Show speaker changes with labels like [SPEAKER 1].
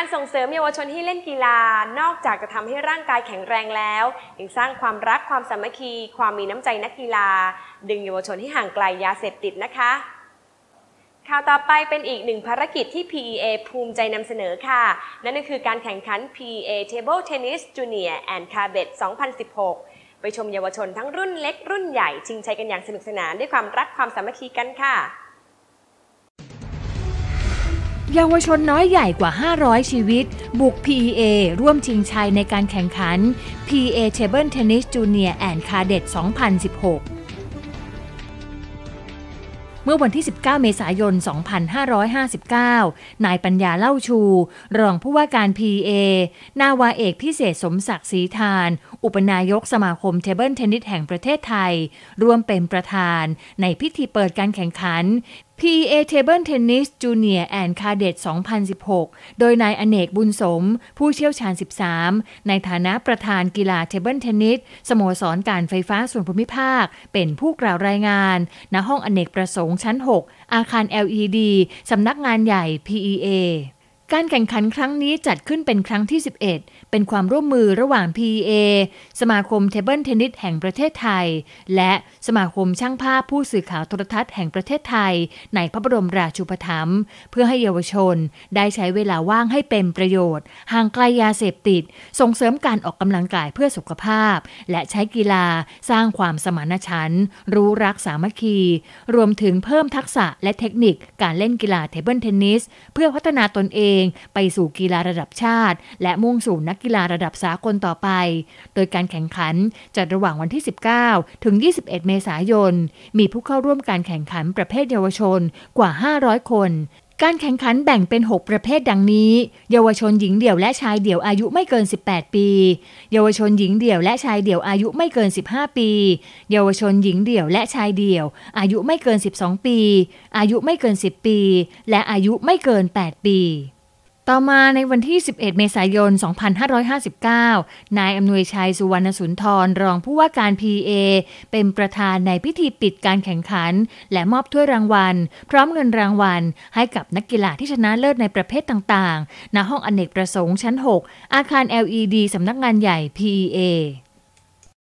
[SPEAKER 1] การส่งเสริมเยาวชนให้เล่นกีฬา นอกจากจะทำให้ร่างกายแข็งแรงแล้วยังสร้างความรักความสามัคคี ความมีน้ำใจนักกีฬา ดึงเยาวชนให้ห่างไกลยาเสพติดนะคะ ข่าวต่อไปเป็นอีกหนึ่งภารกิจที่ PEA ภูมิใจนำเสนอค่ะ นั่นก็คือการแข่งขัน PEA Table Tennis Junior and Cabet 2016 ไปชมเยาวชนทั้งรุ่นเล็กรุ่นใหญ่ชิงชัยกันอย่างสนุกสนานด้วยความรักความสามัคคีกันค่ะ
[SPEAKER 2] เยาวชนน้อยใหญ่กว่า 500 ชีวิต บุก PEA ร่วมชิงชัยในการแข่งขัน PEA Table Tennis Junior and Cadet 2016 เมื่อวันที่ 19 เมษายน 2559 นายปัญญาเล่าชู รองผู้ว่าการ PA นาวาเอกพิเศษสมศักดิ์ศรีทาน อุปนายกสมาคมเทเบิลเทนนิสแห่งประเทศไทย ร่วมเป็นประธานในพิธีเปิดการแข่งขัน p a Table Tennis Junior and Cadet 2016 โดยนายอเนกบุญสม ผู้เชี่ยวชาญ 13 ในฐานะประธานกีฬาเทเบิลเทนนิสสโมสรการไฟฟ้าส่วนภูมิภาค เป็นผู้กล่าวรายงานณห้องอเนกประสงค์ชั้น 6 อาคาร LED สำนักงานใหญ่ PEA การแข่งขันครั้งนี้จัดขึ้นเป็นครั้งที่ 11 เป็นความร่วมมือระหว่าง PEA สมาคมเทเบิลเทนนิสแห่งประเทศไทย และสมาคมช่างภาพผู้สื่อข่าวโทรทัศน์แห่งประเทศไทย ในพระบรมราชูปถัมภ์เพื่อให้เยาวชนได้ใช้เวลาว่างให้เป็นประโยชน์ห่างไกลยาเสพติดส่งเสริมการออกกำลังกายเพื่อสุขภาพ และใช้กีฬาสร้างความสมานฉันท์รู้รักสามัคคี รวมถึงเพิ่มทักษะและเทคนิคการเล่นกีฬาเทเบิลเทนนิสเพื่อพัฒนาตนเององไปสู่กีฬาระดับชาติ และมุ่งสู่นักกีฬาระดับสากลต่อไป โดยการแข่งขันจัดระหว่างวันที่ 19ถึง21 เมษายน มีผู้เข้าร่วมการแข่งขันประเภทเยาวชนกว่า 500 คน การแข่งขันแบ่งเป็น 6 ประเภทดังนี้ เยาวชนหญิงเดี่ยวและชายเดี่ยวอายุไม่เกิน 18 ปี เยาวชนหญิงเดี่ยวและชายเดี่ยวอายุไม่เกิน 15 ปี เยาวชนหญิงเดี่ยวและชายเดี่ยว อายุไม่เกิน 12 ปี อายุไม่เกิน 10 ปี และอายุไม่เกิน 8 ปีต่อมาในวันที่ 11 เมษายน 2559 นายอำนวยชัย สุวรรณสุนทรรองผู้ว่าการ PA เป็นประธานในพิธีปิดการแข่งขัน และมอบถ้วยรางวัล พร้อมเงินรางวัล ให้กับนักกีฬาที่ชนะเลิศในประเภทต่างๆ ณ ห้องอนเนกประสงค์ชั้น 6 อาคาร LED สำนักงานใหญ่ PEA